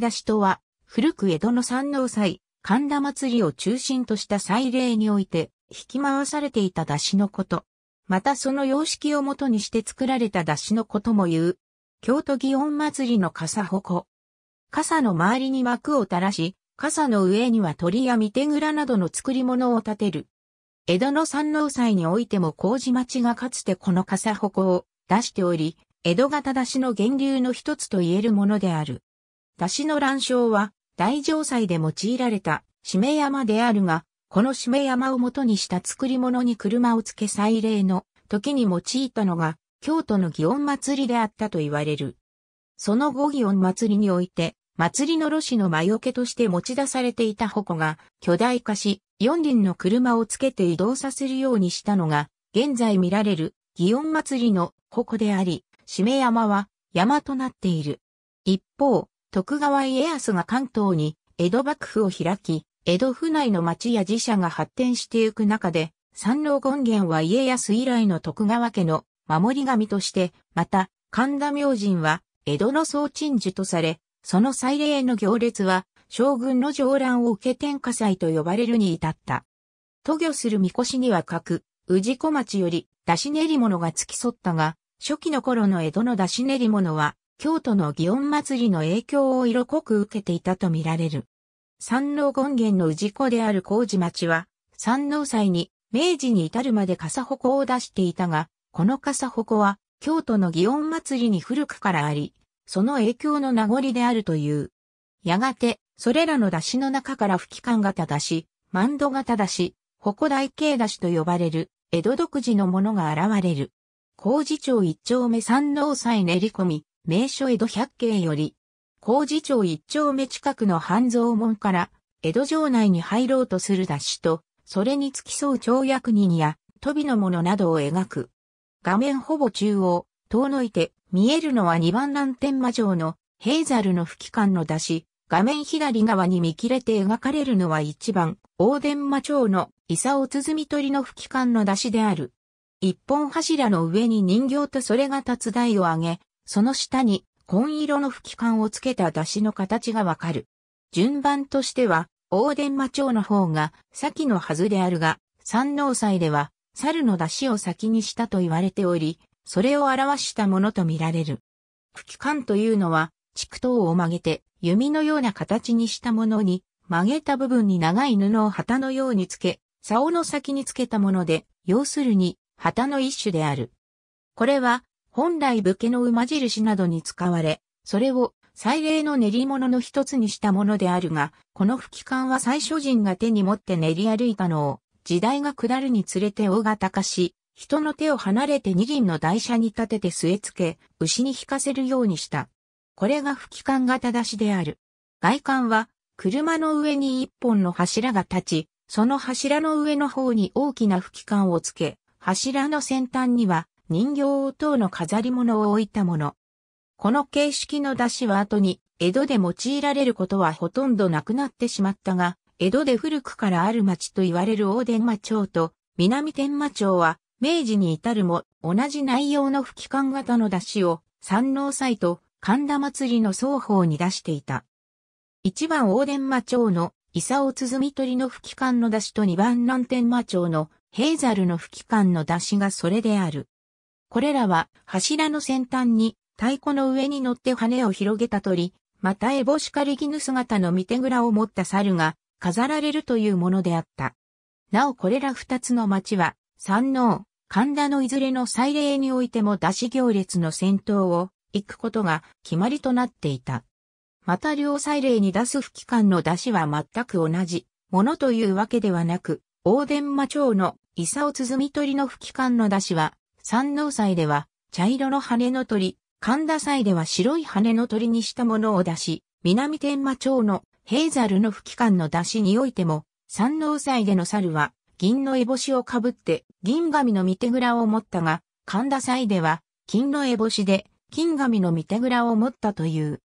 出しとは、古く江戸の山王祭、神田祭りを中心とした祭礼において、引き回されていた出しのこと。またその様式をもとにして作られた出しのことも言う。京都祇園祭の傘鉾。傘の周りに幕を垂らし、傘の上には鳥や見手蔵などの作り物を立てる。江戸の山王祭においても麹町がかつてこの傘鉾を出しており、江戸型出しの源流の一つと言えるものである。出の乱章は、大城祭で用いられた、しめ山であるが、このしめ山を元にした作り物に車をつけ祭礼の時に用いたのが、京都の祇園祭であったと言われる。その後祇園祭において、祭りの路地の魔除けとして持ち出されていた矛が巨大化し、四輪の車をつけて移動させるようにしたのが、現在見られる祇園祭の矛であり、しめ山は山となっている。一方、徳川家康が関東に江戸幕府を開き、江戸府内の町や寺社が発展してゆく中で、山王権現は家康以来の徳川家の守り神として、また、神田明神は江戸の総鎮守とされ、その祭礼の行列は、将軍の上覧を受け天下祭と呼ばれるに至った。渡御する神輿には各、氏小町より、出し練り物が付き添ったが、初期の頃の江戸の出し練り物は、京都の祇園祭りの影響を色濃く受けていたとみられる。山王権現の氏子である麹町は、山王祭に明治に至るまで笠鉾を出していたが、この笠鉾は京都の祇園祭りに古くからあり、その影響の名残であるという。やがて、それらの出汁の中から吹き缶型出し、マンド型出し、鉾台形出しと呼ばれる、江戸独自のものが現れる。工事町一丁目山王祭練り込み、名所江戸百景より、工事町一丁目近くの半蔵門から、江戸城内に入ろうとする出しと、それに付き添う町役人や、飛びの者などを描く。画面ほぼ中央、遠のいて、見えるのは二番乱天魔城の、ヘイザルの吹き管の出し、画面左側に見切れて描かれるのは一番、大伝魔町の、伊佐を鼓りの吹き管の出しである。一本柱の上に人形とそれが立つ台を上げ、その下に紺色の吹き管をつけた出汁の形がわかる。順番としては、大伝馬町の方が先のはずであるが、山王祭では猿の出汁を先にしたと言われており、それを表したものとみられる。吹き缶というのは、竹刀を曲げて弓のような形にしたものに、曲げた部分に長い布を旗のようにつけ、竿の先につけたもので、要するに旗の一種である。これは本来武家の馬印などに使われ、それを祭礼の練り物の一つにしたものであるが、この吹き管は最初人が手に持って練り歩いたのを、時代が下るにつれて大型化し、人の手を離れて二輪の台車に立てて据え付け、牛に引かせるようにした。これが吹き管型出しである。外観は、車の上に一本の柱が立ち、その柱の上の方に大きな吹き管をつけ、柱の先端には人形等の飾り物を置いたもの。この形式の出汁は後に、江戸で用いられることはほとんどなくなってしまったが、江戸で古くからある町と言われる大伝馬町と南天馬町は、明治に至るも同じ内容の吹き缶型の出汁を山王祭と神田祭りの双方に出していた。1番大伝馬町の伊佐尾鼓鳥の吹き缶の出汁と2番南天馬町のヘイザルの吹き缶の出汁がそれである。これらは柱の先端に太鼓の上に乗って羽を広げた鳥、またエボシカリギヌ姿の見手らを持った猿が飾られるというものであった。なおこれら二つの町は、山王、神田のいずれの祭礼においても出し行列の先頭を行くことが決まりとなっていた。また両祭礼に出す吹機関の出しは全く同じものというわけではなく、大伝魔町の伊佐を鼓取りの吹機関の出しは山王祭では、茶色の羽の鳥、神田祭では白い羽の鳥にしたものを出し、南天馬町のヘイザルの吹き缶の出しにおいても、山王祭での猿は、銀の烏帽子をかぶって、銀紙の御手蔵を持ったが、神田祭では、金の烏帽子で、金紙の御手蔵を持ったという。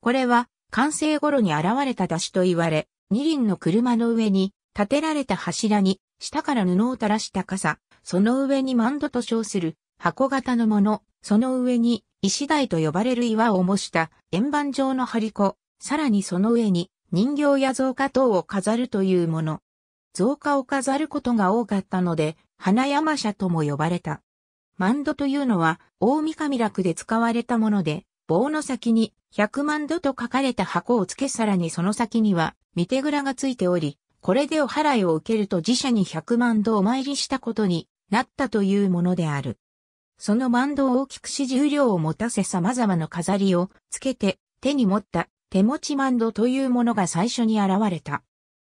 これは、完成頃に現れた出しと言われ、二輪の車の上に、建てられた柱に、下から布を垂らした傘、その上にマンドと称する箱型のもの、その上に石台と呼ばれる岩を模した円盤状の張り子、さらにその上に人形や造花等を飾るというもの。造花を飾ることが多かったので、花山社とも呼ばれた。マンドというのは、大三上楽で使われたもので、棒の先に百万度と書かれた箱をつけさらにその先には、見手蔵がついており、これでお払いを受けると自社に百万度お参りしたことになったというものである。そのバンドを大きくし重量を持たせ様々な飾りをつけて手に持った手持ちマンドというものが最初に現れた。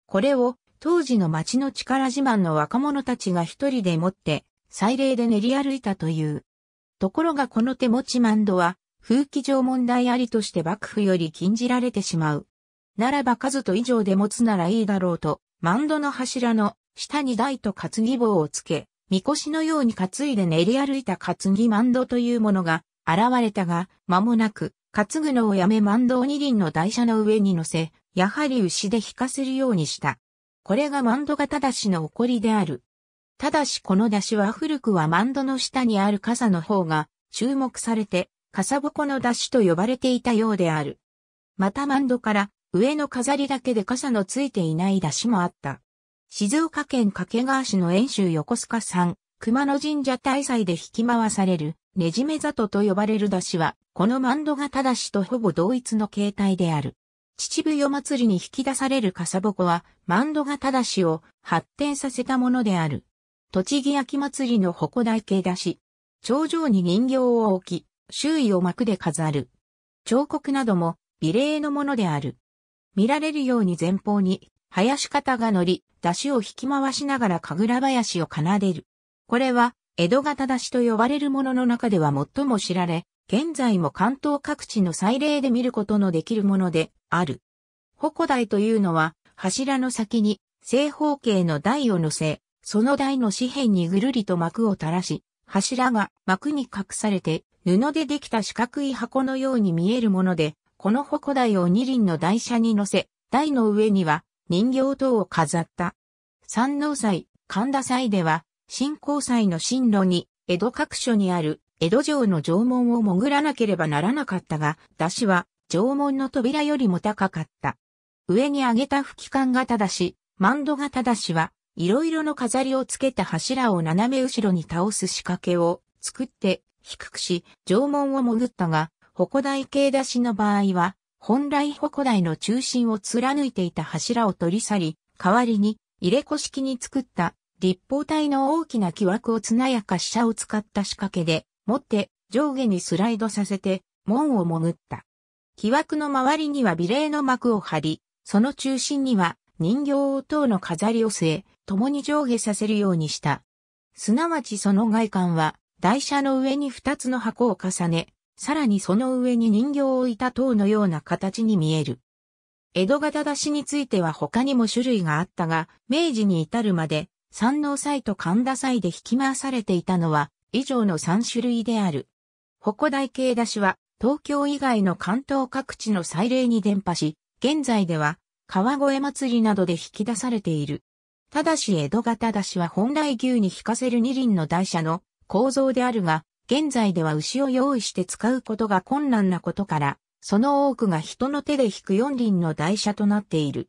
これを当時の町の力自慢の若者たちが一人で持って祭礼で練り歩いたという。ところがこの手持ちマンドは風紀上問題ありとして幕府より禁じられてしまう。ならば数と以上で持つならいいだろうと、マンドの柱の下に台と担ぎ棒をつけ、みこしのように担いで練り歩いた担ぎ万道というものが現れたが、間もなく、担ぐのをやめ万道二輪の台車の上に乗せ、やはり牛で引かせるようにした。これが万道がただしの起こりである。ただしこの出汁は古くは万道の下にある傘の方が注目されて、傘鉾の出汁と呼ばれていたようである。また万道から上の飾りだけで傘のついていない出汁もあった。静岡県掛川市の遠州横須賀産、熊野神社大祭で引き回される、ねじめ里と呼ばれる出汁は、このマンド型出汁とほぼ同一の形態である。秩父夜祭りに引き出されるかさぼこは、マンド型出汁を発展させたものである。栃木焼祭りの鉾台形出汁。頂上に人形を置き、周囲を幕で飾る。彫刻なども、美麗のものである。見られるように前方に林方が乗り、出汁を引き回しながら神楽林を奏でる。これは、江戸型出汁と呼ばれるものの中では最も知られ、現在も関東各地の祭礼で見ることのできるものである。鉾台というのは、柱の先に正方形の台を乗せ、その台の四辺にぐるりと幕を垂らし、柱が幕に隠されて、布でできた四角い箱のように見えるもので、この鉾台を二輪の台車に乗せ、台の上には人形等を飾った。山王祭、神田祭では、新興祭の進路に、江戸各所にある、江戸城の城門を潜らなければならなかったが、出汁は、城門の扉よりも高かった。上に上げた吹き管がだし、マンド型だしは、いろいろの飾りをつけた柱を斜め後ろに倒す仕掛けを作って低くし、城門を潜ったが、鉾台系出しの場合は、本来古台の中心を貫いていた柱を取り去り、代わりに入れ子式に作った立方体の大きな木枠を綱やか飛車を使った仕掛けで、持って上下にスライドさせて門を潜った。木枠の周りには美麗の幕を張り、その中心には人形等の飾りを据え、共に上下させるようにした。すなわちその外観は、台車の上に二つの箱を重ね、さらにその上に人形を置いた塔のような形に見える。江戸型出しについては他にも種類があったが、明治に至るまで、山王祭と神田祭で引き回されていたのは、以上の3種類である。鉾台系出しは、東京以外の関東各地の祭礼に伝播し、現在では、川越祭りなどで引き出されている。ただし江戸型出しは本来牛に引かせる二輪の台車の構造であるが、現在では牛を用意して使うことが困難なことから、その多くが人の手で引く四輪の台車となっている。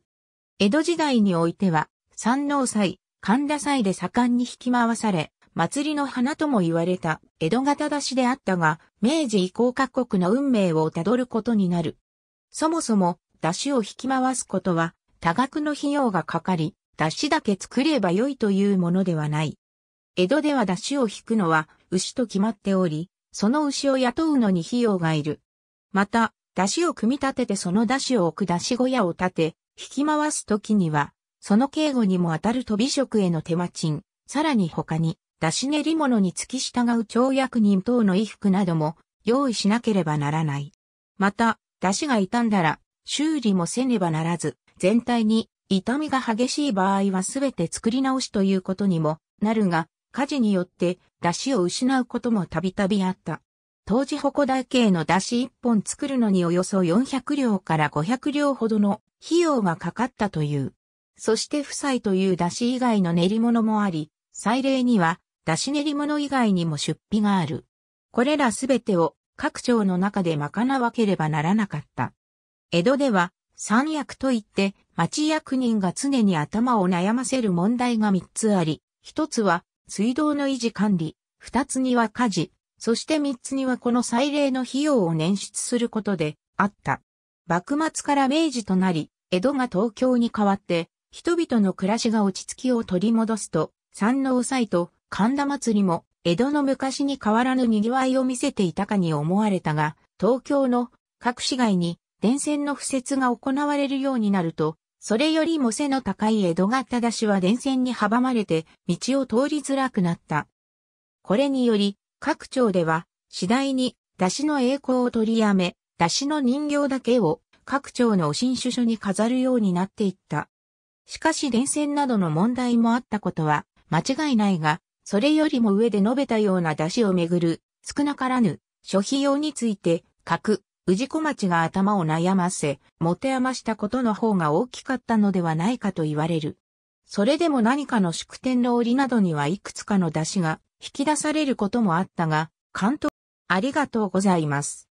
江戸時代においては、山王祭、神田祭で盛んに引き回され、祭りの花とも言われた江戸型出しであったが、明治以降各国の運命をたどることになる。そもそも、出汁を引き回すことは、多額の費用がかかり、出汁だけ作れば良いというものではない。江戸では出汁を引くのは牛と決まっており、その牛を雇うのに費用がいる。また、出汁を組み立ててその出汁を置く出汁小屋を建て、引き回す時には、その警護にも当たる飛び職への手間賃、さらに他に、出汁練り物に付き従う町役人等の衣服なども用意しなければならない。また、出汁が傷んだら、修理もせねばならず、全体に痛みが激しい場合はすべて作り直しということにもなるが、火事によって出汁を失うこともたびたびあった。当時鉾台系の出汁1本作るのにおよそ400両から500両ほどの費用がかかったという。そして夫妻という出汁以外の練り物もあり、祭礼には出汁練り物以外にも出費がある。これらすべてを各町の中で賄わければならなかった。江戸では三役といって町役人が常に頭を悩ませる問題が3つあり、1つは水道の維持管理、二つには家事、そして三つにはこの祭礼の費用を捻出することであった。幕末から明治となり、江戸が東京に変わって、人々の暮らしが落ち着きを取り戻すと、山さ祭と神田祭りも江戸の昔に変わらぬ賑わいを見せていたかに思われたが、東京の各市街に電線の敷設が行われるようになると、それよりも背の高い江戸型出しは電線に阻まれて道を通りづらくなった。これにより、各町では次第に出しの栄光を取りやめ、出しの人形だけを各町の新書書に飾るようになっていった。しかし電線などの問題もあったことは間違いないが、それよりも上で述べたような出しをめぐる少なからぬ諸費用について、書く。氏子町が頭を悩ませ、持て余したことの方が大きかったのではないかと言われる。それでも何かの祝典の折などにはいくつかの出汁が引き出されることもあったが、監督、ありがとうございます。